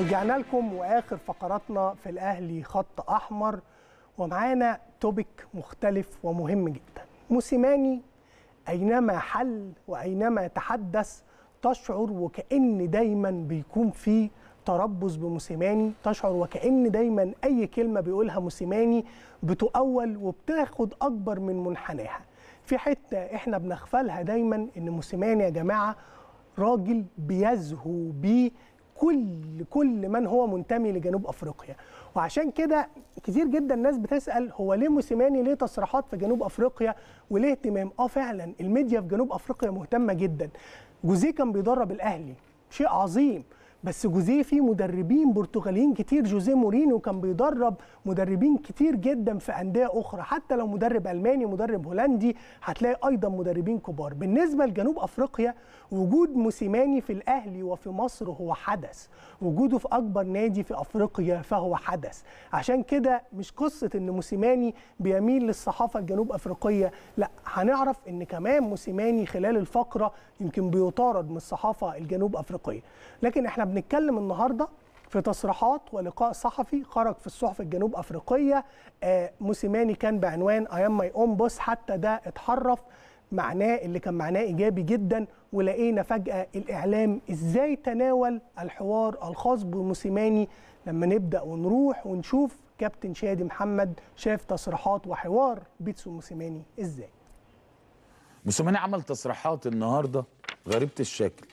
رجعنا لكم واخر فقراتنا في الاهلي خط احمر ومعانا توبيك مختلف ومهم جدا موسيماني اينما حل واينما تحدث تشعر وكأن دايما بيكون في تربص بموسيماني تشعر وكأن دايما أي كلمة بيقولها موسيماني بتؤول وبتاخد أكبر من منحناها في حتة إحنا بنغفلها دايما إن موسيماني يا جماعة راجل بيزهو بيه كل كل من هو منتمي لجنوب افريقيا وعشان كده كتير جدا الناس بتسال هو ليه موسيماني ليه تصريحات في جنوب افريقيا وليه اهتمام اه فعلا الميديا في جنوب افريقيا مهتمه جدا جوزيه كان بيدرب الاهلي شيء عظيم بس جوزيه فيه مدربين برتغاليين كتير جوزيه مورينو كان بيدرب مدربين كتير جدا في انديه اخرى حتى لو مدرب الماني مدرب هولندي هتلاقي ايضا مدربين كبار بالنسبه لجنوب افريقيا وجود موسيماني في الاهلي وفي مصر هو حدث وجوده في اكبر نادي في افريقيا فهو حدث عشان كده مش قصه ان موسيماني بيميل للصحافه الجنوب افريقيه لا هنعرف ان كمان موسيماني خلال الفقره يمكن بيطارد من الصحافه الجنوب افريقيه لكن احنا بنتكلم النهارده في تصريحات ولقاء صحفي خرج في الصحف الجنوب افريقيه آه، موسيماني كان بعنوان اي ام ماي اون بوس حتى ده اتحرف معناه اللي كان معناه ايجابي جدا ولقينا فجاه الاعلام ازاي تناول الحوار الخاص بموسيماني لما نبدا ونروح ونشوف كابتن شادي محمد شاف تصريحات وحوار بيتسو موسيماني ازاي موسيماني عمل تصريحات النهارده غريبه الشكل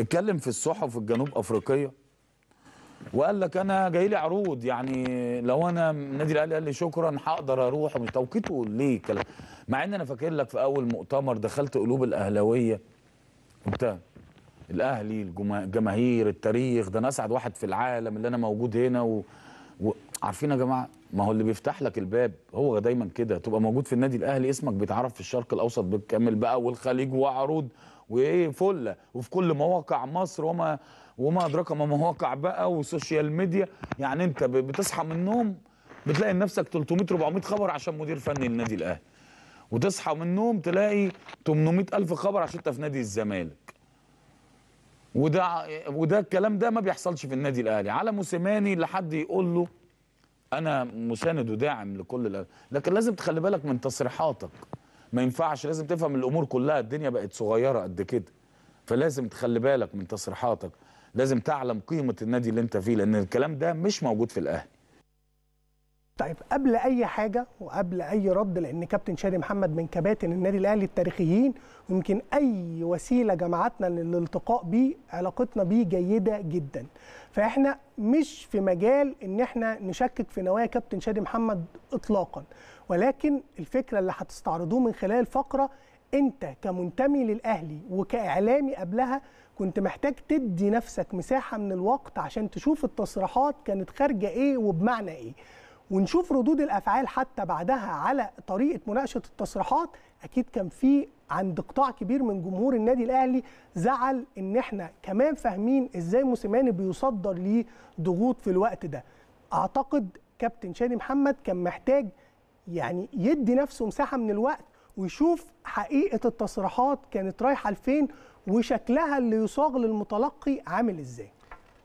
اتكلم في الصحف الجنوب افريقيه وقال لك انا جاي لي عروض يعني لو انا النادي الاهلي قال لي شكرا هقدر اروح ومش توقيته ليه الكلام مع ان انا فاكر لك في اول مؤتمر دخلت قلوب الاهلاويه انت الاهلي الجماهير التاريخ ده انا اسعد واحد في العالم اللي انا موجود هنا و... و... عارفين يا جماعه ما هو اللي بيفتح لك الباب هو دايما كده تبقى موجود في النادي الاهلي اسمك بيتعرف في الشرق الاوسط بالكامل بقى والخليج وعروض وايه فله وفي كل مواقع مصر وما وما ادراك ما مواقع بقى وسوشيال ميديا يعني انت بتصحى من النوم بتلاقي نفسك 300 400 خبر عشان مدير فني النادي الاهلي وتصحى من النوم تلاقي 800 الف خبر عشان انت في نادي الزمالك وده وده الكلام ده ما بيحصلش في النادي الاهلي على موسيماني لحد يقول له انا مساند وداعم لكل الأهل. لكن لازم تخلي بالك من تصريحاتك ما ينفعش لازم تفهم الامور كلها الدنيا بقت صغيره قد كده فلازم تخلي بالك من تصريحاتك لازم تعلم قيمه النادي اللي انت فيه لان الكلام ده مش موجود في الاهلي طيب قبل اي حاجه وقبل اي رد لان كابتن شادي محمد من كباتن النادي الاهلي التاريخيين ويمكن اي وسيله جمعتنا للالتقاء بيه علاقتنا بيه جيده جدا فاحنا مش في مجال ان احنا نشكك في نوايا كابتن شادي محمد اطلاقا ولكن الفكره اللي هتستعرضوه من خلال الفقره انت كمنتمي للاهلي وكاعلامي قبلها كنت محتاج تدي نفسك مساحه من الوقت عشان تشوف التصريحات كانت خارجه ايه وبمعنى ايه ونشوف ردود الافعال حتى بعدها على طريقه مناقشه التصريحات اكيد كان في عند قطاع كبير من جمهور النادي الاهلي زعل ان احنا كمان فاهمين ازاي موسيماني بيصدر ليه ضغوط في الوقت ده اعتقد كابتن شادي محمد كان محتاج يعني يدي نفسه مساحه من الوقت ويشوف حقيقه التصريحات كانت رايحه لفين وشكلها اللي يصاغ للمتلقي عامل ازاي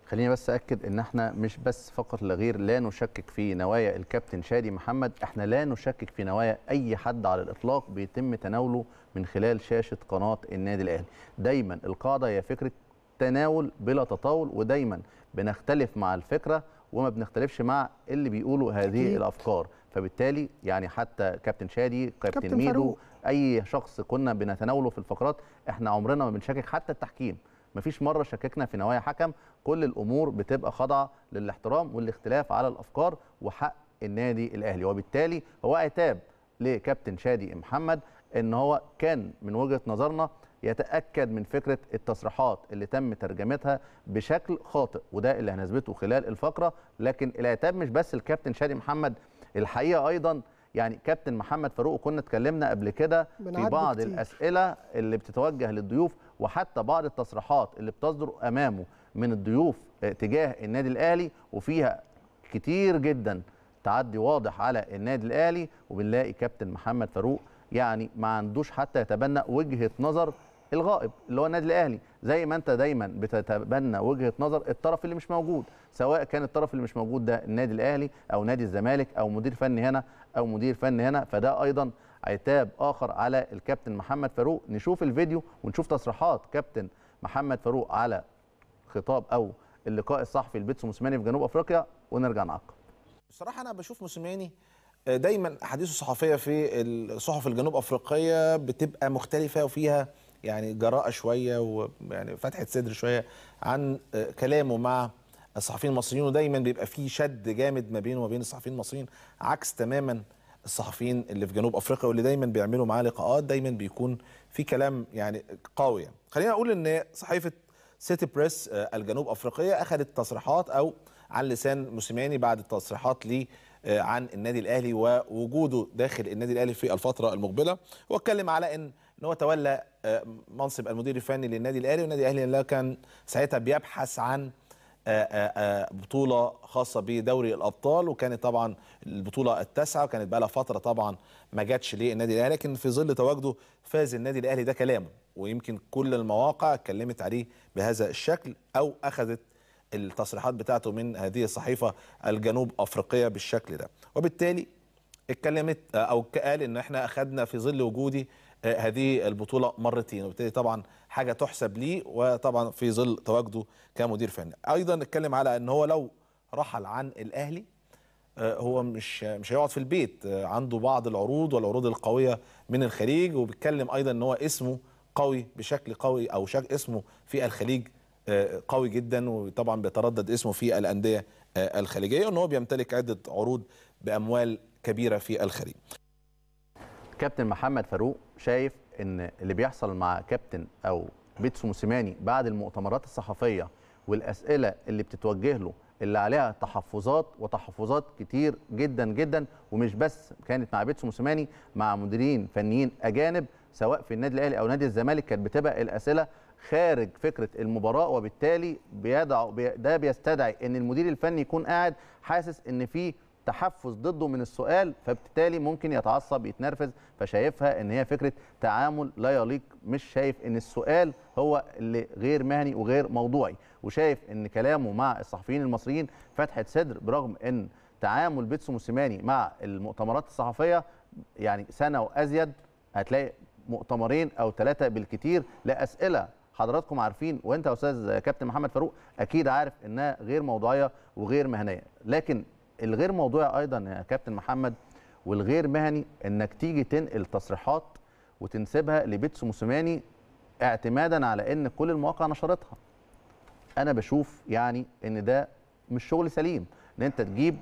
خليني بس اكد ان احنا مش بس فقط لا غير لا نشكك في نوايا الكابتن شادي محمد احنا لا نشكك في نوايا اي حد على الاطلاق بيتم تناوله من خلال شاشه قناه النادي الاهلي دايما القاعده هي فكره تناول بلا تطاول ودايما بنختلف مع الفكره وما بنختلفش مع اللي بيقولوا هذه الافكار فبالتالي يعني حتى كابتن شادي كابتن, كابتن ميدو فاروق. اي شخص كنا بنتناوله في الفقرات احنا عمرنا ما بنشكك حتى التحكيم مفيش مره شككنا في نوايا حكم كل الامور بتبقى خاضعه للاحترام والاختلاف على الافكار وحق النادي الاهلي وبالتالي هو عتاب لكابتن شادي محمد ان هو كان من وجهه نظرنا يتاكد من فكره التصريحات اللي تم ترجمتها بشكل خاطئ وده اللي هنثبته خلال الفقره لكن العتاب مش بس الكابتن شادي محمد الحقيقه ايضا يعني كابتن محمد فاروق وكنا اتكلمنا قبل كده في بعض كتير. الاسئله اللي بتتوجه للضيوف وحتى بعض التصريحات اللي بتصدر امامه من الضيوف تجاه النادي الاهلي وفيها كتير جدا تعدي واضح على النادي الاهلي وبنلاقي كابتن محمد فاروق يعني ما عندوش حتى يتبنى وجهه نظر الغائب اللي هو النادي الاهلي زي ما انت دايما بتتبنى وجهه نظر الطرف اللي مش موجود سواء كان الطرف اللي مش موجود ده النادي الاهلي او نادي الزمالك او مدير فني هنا او مدير فني هنا فده ايضا عتاب اخر على الكابتن محمد فاروق نشوف الفيديو ونشوف تصريحات كابتن محمد فاروق على خطاب او اللقاء الصحفي لبيتسو موسيماني في جنوب افريقيا ونرجع نعقب بصراحه انا بشوف موسيماني آه، دايما احاديثه الصحفيه في الصحف الجنوب افريقيه بتبقى مختلفه وفيها يعني جراءه شويه ويعني فتحه صدر شويه عن آه، كلامه مع الصحفيين المصريين ودايما بيبقى فيه شد جامد ما بينه وما بين الصحفيين المصريين عكس تماما الصحفيين اللي في جنوب افريقيا واللي دايما بيعملوا معاه لقاءات دايما بيكون في كلام يعني قوي يعني. خلينا اقول ان صحيفه سيتي بريس آه، الجنوب افريقيه اخذت تصريحات او عن لسان موسيماني بعد التصريحات ليه آه، عن النادي الاهلي ووجوده داخل النادي الاهلي في الفتره المقبله واتكلم على ان ان هو تولى آه، منصب المدير الفني للنادي الاهلي والنادي الاهلي اللي كان ساعتها بيبحث عن آه، آه، بطوله خاصه بدوري الابطال وكانت طبعا البطوله التاسعه وكانت بقى لها فتره طبعا ما جاتش للنادي الاهلي لكن في ظل تواجده فاز النادي الاهلي ده كلامه ويمكن كل المواقع اتكلمت عليه بهذا الشكل او اخذت التصريحات بتاعته من هذه الصحيفه الجنوب افريقيه بالشكل ده وبالتالي اتكلمت او قال ان احنا اخذنا في ظل وجودي آه، هذه البطوله مرتين وبالتالي طبعا حاجه تحسب ليه وطبعا في ظل تواجده كمدير فني ايضا نتكلم على ان هو لو رحل عن الاهلي آه، هو مش مش هيقعد في البيت آه، عنده بعض العروض والعروض القويه من الخليج وبيتكلم ايضا ان هو اسمه قوي بشكل قوي او شك اسمه في الخليج قوي جدا وطبعا بيتردد اسمه في الانديه الخليجيه وان هو بيمتلك عده عروض باموال كبيره في الخليج كابتن محمد فاروق شايف ان اللي بيحصل مع كابتن او بيتسو موسيماني بعد المؤتمرات الصحفيه والاسئله اللي بتتوجه له اللي عليها تحفظات وتحفظات كتير جدا جدا ومش بس كانت مع بيتسو موسيماني مع مديرين فنيين اجانب سواء في النادي الاهلي او نادي الزمالك كانت بتبقى الاسئله خارج فكره المباراه وبالتالي بيدع ده بيستدعي ان المدير الفني يكون قاعد حاسس ان في تحفز ضده من السؤال فبالتالي ممكن يتعصب يتنرفز فشايفها ان هي فكره تعامل لا يليق مش شايف ان السؤال هو اللي غير مهني وغير موضوعي وشايف ان كلامه مع الصحفيين المصريين فتحه صدر برغم ان تعامل بيتسو موسيماني مع المؤتمرات الصحفيه يعني سنه وازيد هتلاقي مؤتمرين او ثلاثه بالكثير لاسئله حضراتكم عارفين وانت يا استاذ كابتن محمد فاروق اكيد عارف انها غير موضوعيه وغير مهنيه لكن الغير موضوعي ايضا يا كابتن محمد والغير مهني انك تيجي تنقل تصريحات وتنسبها لبيتسو موسيماني اعتمادا على ان كل المواقع نشرتها انا بشوف يعني ان ده مش شغل سليم ان انت تجيب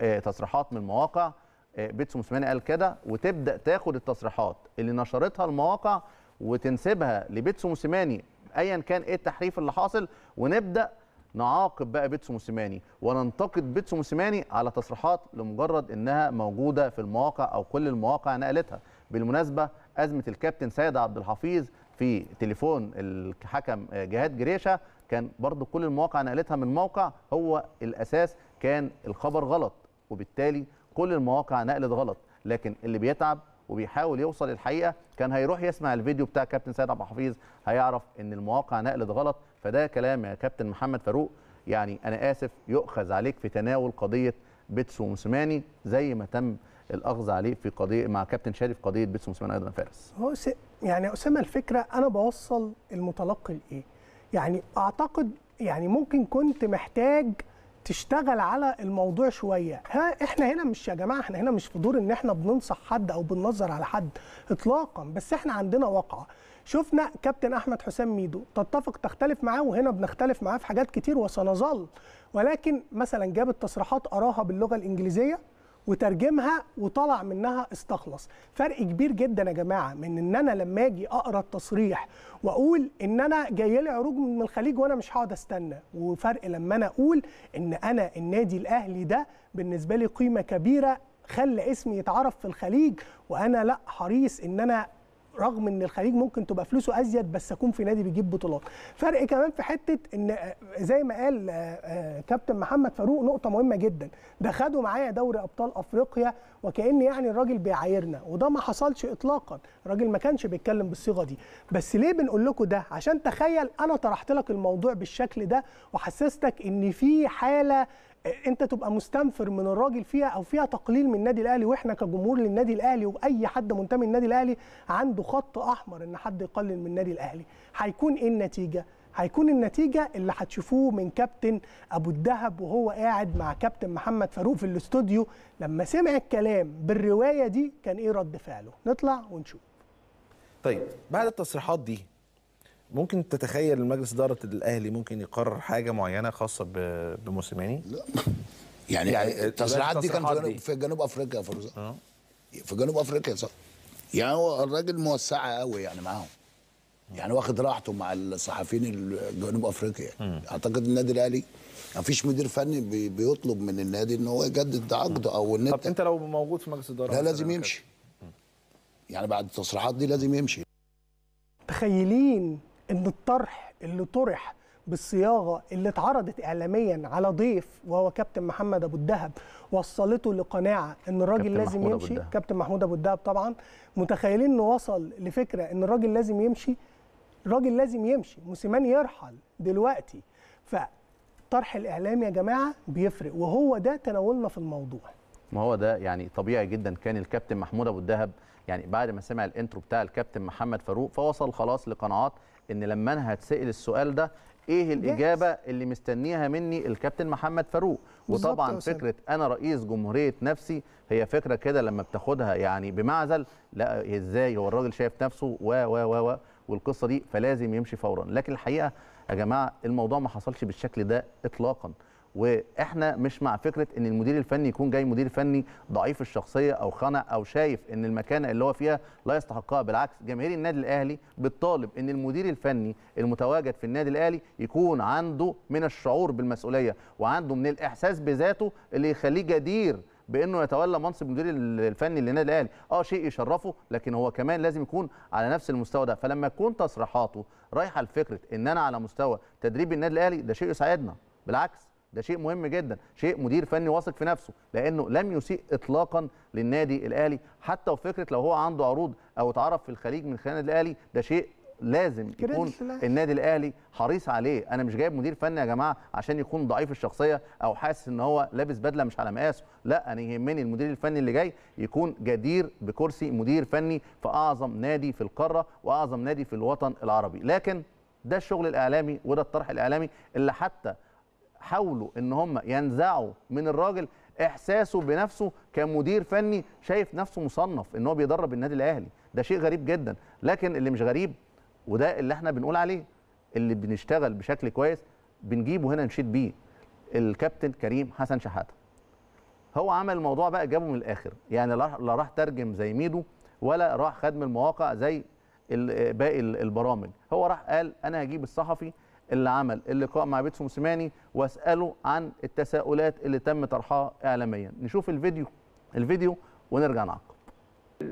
آه، تصريحات من مواقع آه، بيتسو موسيماني قال كده وتبدا تاخد التصريحات اللي نشرتها المواقع وتنسبها لبيتسو موسيماني ايا كان ايه التحريف اللي حاصل ونبدا نعاقب بقى بيتسو موسيماني وننتقد بيتسو موسيماني على تصريحات لمجرد انها موجوده في المواقع او كل المواقع نقلتها بالمناسبه ازمه الكابتن سيد عبد الحفيظ في تليفون الحكم جهاد جريشه كان برضو كل المواقع نقلتها من موقع هو الاساس كان الخبر غلط وبالتالي كل المواقع نقلت غلط لكن اللي بيتعب وبيحاول يوصل الحقيقه كان هيروح يسمع الفيديو بتاع كابتن سيد عبد الحفيظ هيعرف ان المواقع نقلت غلط فده كلام يا كابتن محمد فاروق يعني انا اسف يؤخذ عليك في تناول قضيه بيتسو موسيماني زي ما تم الاخذ عليه في قضيه مع كابتن شريف قضيه بيتسو موسيماني ايضا فارس هو س... يعني اسامه الفكره انا بوصل المتلقي لايه يعني اعتقد يعني ممكن كنت محتاج تشتغل على الموضوع شويه ها احنا هنا مش يا جماعه احنا هنا مش في دور ان احنا بننصح حد او بننظر على حد اطلاقا بس احنا عندنا واقعه شفنا كابتن احمد حسام ميدو تتفق تختلف معاه وهنا بنختلف معاه في حاجات كتير وسنظل ولكن مثلا جاب التصريحات اراها باللغه الانجليزيه وترجمها وطلع منها استخلص فرق كبير جدا يا جماعه من ان انا لما اجي اقرا التصريح واقول ان انا جاي لي عروج من الخليج وانا مش هقعد استنى وفرق لما انا اقول ان انا النادي الاهلي ده بالنسبه لي قيمه كبيره خلى اسمي يتعرف في الخليج وانا لا حريص ان انا رغم ان الخليج ممكن تبقى فلوسه ازيد بس اكون في نادي بيجيب بطولات فرق كمان في حته ان آه، زي ما قال آه، آه، كابتن محمد فاروق نقطه مهمه جدا ده خدوا معايا دوري ابطال افريقيا وكان يعني الراجل بيعايرنا وده ما حصلش اطلاقا الراجل ما كانش بيتكلم بالصيغه دي بس ليه بنقول لكم ده عشان تخيل انا طرحت لك الموضوع بالشكل ده وحسستك ان في حاله انت تبقى مستنفر من الراجل فيها او فيها تقليل من النادي الاهلي واحنا كجمهور للنادي الاهلي واي حد منتمي للنادي الاهلي عنده خط احمر ان حد يقلل من النادي الاهلي هيكون ايه النتيجه هيكون النتيجه اللي هتشوفوه من كابتن ابو الدهب وهو قاعد مع كابتن محمد فاروق في الاستوديو لما سمع الكلام بالروايه دي كان ايه رد فعله نطلع ونشوف طيب بعد التصريحات دي ممكن تتخيل مجلس اداره الاهلي ممكن يقرر حاجه معينه خاصه بموسيماني؟ لا يعني, يعني آه، التصريحات دي كانت في, جنوب افريقيا يا آه. في جنوب افريقيا صح يعني هو الراجل موسعه قوي يعني معاهم يعني واخد راحته مع الصحفيين جنوب افريقيا يعني. اعتقد النادي الاهلي ما فيش مدير فني بيطلب من النادي ان هو يجدد عقده او ان طب انت لو موجود في مجلس الاداره لا لازم يمشي يعني بعد التصريحات دي لازم يمشي متخيلين ان الطرح اللي طرح بالصياغه اللي اتعرضت اعلاميا على ضيف وهو كابتن محمد ابو الدهب وصلته لقناعه ان الراجل لازم يمشي أبو كابتن محمود ابو الدهب طبعا متخيلين انه وصل لفكره ان الراجل لازم يمشي الراجل لازم يمشي موسيمان يرحل دلوقتي فطرح الاعلام يا جماعه بيفرق وهو ده تناولنا في الموضوع ما هو ده يعني طبيعي جدا كان الكابتن محمود ابو الدهب يعني بعد ما سمع الانترو بتاع الكابتن محمد فاروق فوصل خلاص لقناعات ان لما انا هتسال السؤال ده ايه الاجابه اللي مستنيها مني الكابتن محمد فاروق وطبعا فكره انا رئيس جمهوريه نفسي هي فكره كده لما بتاخدها يعني بمعزل لا ازاي هو الراجل شايف نفسه و و و والقصه دي فلازم يمشي فورا لكن الحقيقه يا جماعه الموضوع ما حصلش بالشكل ده اطلاقا واحنا مش مع فكره ان المدير الفني يكون جاي مدير فني ضعيف الشخصيه او خنق او شايف ان المكانه اللي هو فيها لا يستحقها بالعكس جماهير النادي الاهلي بتطالب ان المدير الفني المتواجد في النادي الاهلي يكون عنده من الشعور بالمسؤوليه وعنده من الاحساس بذاته اللي يخليه جدير بانه يتولى منصب المدير الفني للنادي الاهلي اه شيء يشرفه لكن هو كمان لازم يكون على نفس المستوى ده فلما تكون تصريحاته رايحه لفكره ان انا على مستوى تدريب النادي الاهلي ده شيء يسعدنا بالعكس ده شيء مهم جدا شيء مدير فني واثق في نفسه لانه لم يسيء اطلاقا للنادي الاهلي حتى وفكره لو هو عنده عروض او اتعرف في الخليج من خلال النادي الاهلي ده شيء لازم يكون النادي الاهلي حريص عليه انا مش جايب مدير فني يا جماعه عشان يكون ضعيف الشخصيه او حاسس ان هو لابس بدله مش على مقاسه لا انا يهمني المدير الفني اللي جاي يكون جدير بكرسي مدير فني في اعظم نادي في القاره واعظم نادي في الوطن العربي لكن ده الشغل الاعلامي وده الطرح الاعلامي اللي حتى حاولوا ان هم ينزعوا من الراجل احساسه بنفسه كمدير فني شايف نفسه مصنف ان هو بيدرب النادي الاهلي ده شيء غريب جدا لكن اللي مش غريب وده اللي احنا بنقول عليه اللي بنشتغل بشكل كويس بنجيبه هنا نشيد بيه الكابتن كريم حسن شحاته هو عمل الموضوع بقى جابه من الاخر يعني لا راح ترجم زي ميدو ولا راح خدم المواقع زي باقي البرامج هو راح قال انا هجيب الصحفي اللي عمل اللقاء مع بيتسو موسيماني واساله عن التساؤلات اللي تم طرحها اعلاميا نشوف الفيديو الفيديو ونرجع نعقب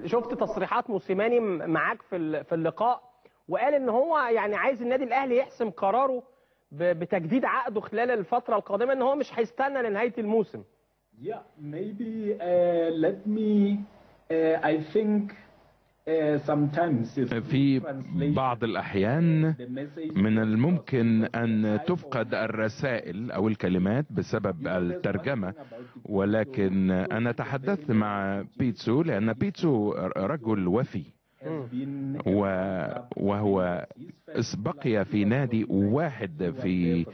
شفت تصريحات موسيماني معاك في في اللقاء وقال ان هو يعني عايز النادي الاهلي يحسم قراره بتجديد عقده خلال الفتره القادمه ان هو مش هيستنى لنهايه الموسم Yeah, maybe uh, let me. Uh, I think في بعض uh, الأحيان من الممكن أن تفقد الرسائل أو الكلمات بسبب الترجمة ولكن أنا تحدثت مع بيتسو لأن بيتسو رجل وفي وهو بقي في نادي واحد في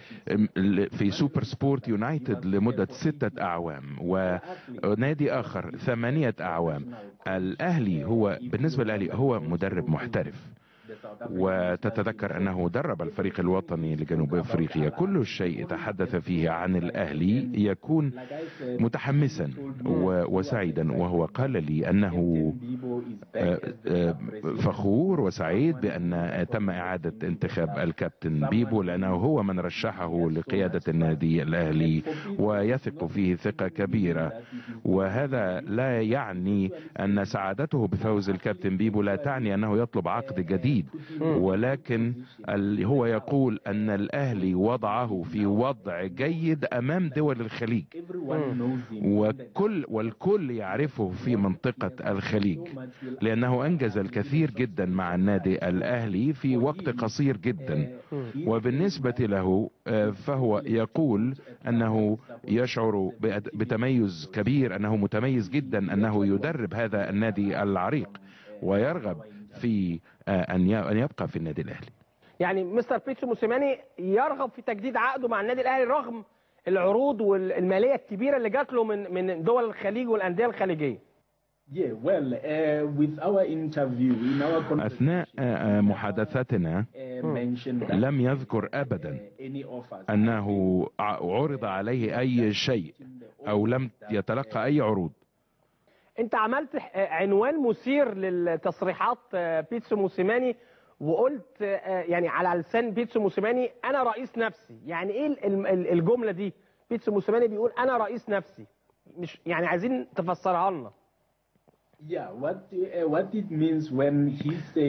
في سوبر سبورت يونايتد لمدة ستة أعوام ونادي آخر ثمانية أعوام الأهلي هو بالنسبة للأهلي هو مدرب محترف وتتذكر أنه درب الفريق الوطني لجنوب أفريقيا كل شيء تحدث فيه عن الأهلي يكون متحمسا وسعيدا وهو قال لي أنه آه، آه، فخور وسعيد بأن تم إعادة انتخاب الكابتن بيبو لأنه هو من رشحه لقيادة النادي الأهلي ويثق فيه ثقة كبيرة وهذا لا يعني أن سعادته بفوز الكابتن بيبو لا تعني أنه يطلب عقد جديد جديد ولكن هو يقول ان الاهلي وضعه في وضع جيد امام دول الخليج وكل والكل يعرفه في منطقة الخليج لانه انجز الكثير جدا مع النادي الاهلي في وقت قصير جدا وبالنسبة له آه، فهو يقول انه يشعر بتميز كبير انه متميز جدا انه يدرب هذا النادي العريق ويرغب في آه، ان ان يبقى في النادي الاهلي يعني مستر بيتسو موسيماني يرغب في تجديد عقده مع النادي الاهلي رغم العروض والماليه الكبيره اللي جات له من من دول الخليج والانديه الخليجيه uh, أثناء آه، آه، محادثتنا uh, لم يذكر أبدا uh, أنه عرض عليه أي شيء أو لم يتلقى أي عروض انت عملت عنوان مثير للتصريحات آه، بيتسو موسيماني وقلت آه، يعني على لسان بيتسو موسيماني انا رئيس نفسي يعني ايه الجمله دي بيتسو موسيماني بيقول انا رئيس نفسي مش يعني عايزين تفسرها لنا uh,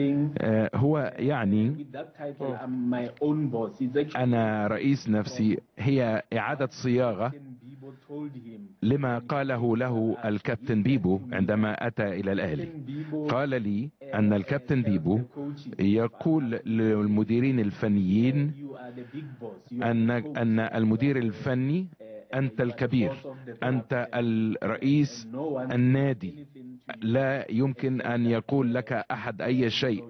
uh, هو يعني أنا رئيس نفسي هي إعادة صياغة لما قاله له الكابتن بيبو عندما أتى إلى الأهلي قال لي أن الكابتن بيبو يقول للمديرين الفنيين أن, أن المدير الفني أنت الكبير أنت الرئيس النادي لا يمكن أن يقول لك أحد أي شيء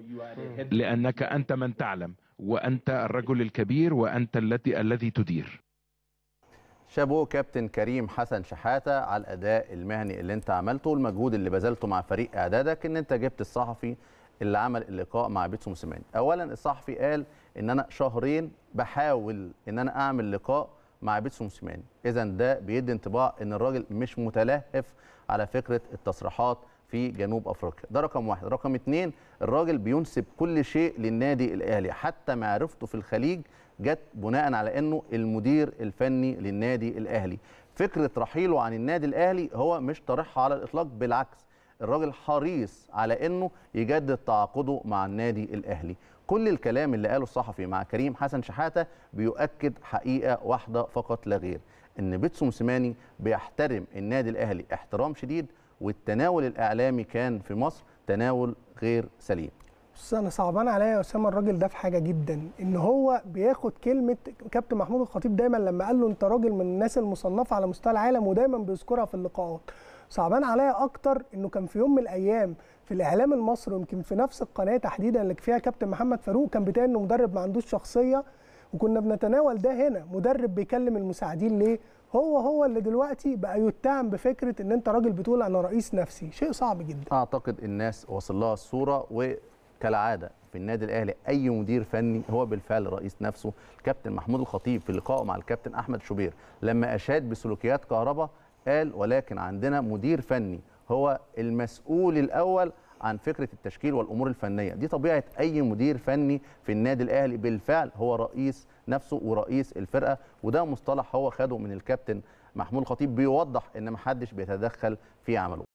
لأنك أنت من تعلم وأنت الرجل الكبير وأنت التي الذي تدير شابوه كابتن كريم حسن شحاته على الاداء المهني اللي انت عملته والمجهود اللي بذلته مع فريق اعدادك ان انت جبت الصحفي اللي عمل اللقاء مع بيتسو موسيماني اولا الصحفي قال ان انا شهرين بحاول ان انا اعمل لقاء مع بيتسو موسيماني اذا ده بيدي انطباع ان الراجل مش متلهف على فكره التصريحات في جنوب افريقيا ده رقم واحد رقم اتنين الراجل بينسب كل شيء للنادي الاهلي حتى معرفته في الخليج جت بناء على انه المدير الفني للنادي الاهلي فكره رحيله عن النادي الاهلي هو مش طرحها على الاطلاق بالعكس الراجل حريص على انه يجدد تعاقده مع النادي الاهلي كل الكلام اللي قاله الصحفي مع كريم حسن شحاته بيؤكد حقيقه واحده فقط لا غير ان بيتسو موسيماني بيحترم النادي الاهلي احترام شديد والتناول الاعلامي كان في مصر تناول غير سليم بص انا صعبان عليا يا اسامه الراجل ده في حاجه جدا ان هو بياخد كلمه كابتن محمود الخطيب دايما لما قال له انت راجل من الناس المصنفه على مستوى العالم ودايما بيذكرها في اللقاءات صعبان عليا اكتر انه كان في يوم من الايام في الاعلام المصري ويمكن في نفس القناه تحديدا اللي فيها كابتن محمد فاروق كان بتاع انه مدرب ما عندوش شخصيه وكنا بنتناول ده هنا مدرب بيكلم المساعدين ليه هو هو اللي دلوقتي بقى يتهم بفكره ان انت راجل بتقول انا رئيس نفسي شيء صعب جدا اعتقد الناس وصل لها الصوره و كالعاده في النادي الاهلي اي مدير فني هو بالفعل رئيس نفسه الكابتن محمود الخطيب في لقائه مع الكابتن احمد شوبير لما اشاد بسلوكيات كهربا قال ولكن عندنا مدير فني هو المسؤول الاول عن فكره التشكيل والامور الفنيه دي طبيعه اي مدير فني في النادي الاهلي بالفعل هو رئيس نفسه ورئيس الفرقه وده مصطلح هو خده من الكابتن محمود الخطيب بيوضح ان محدش بيتدخل في عمله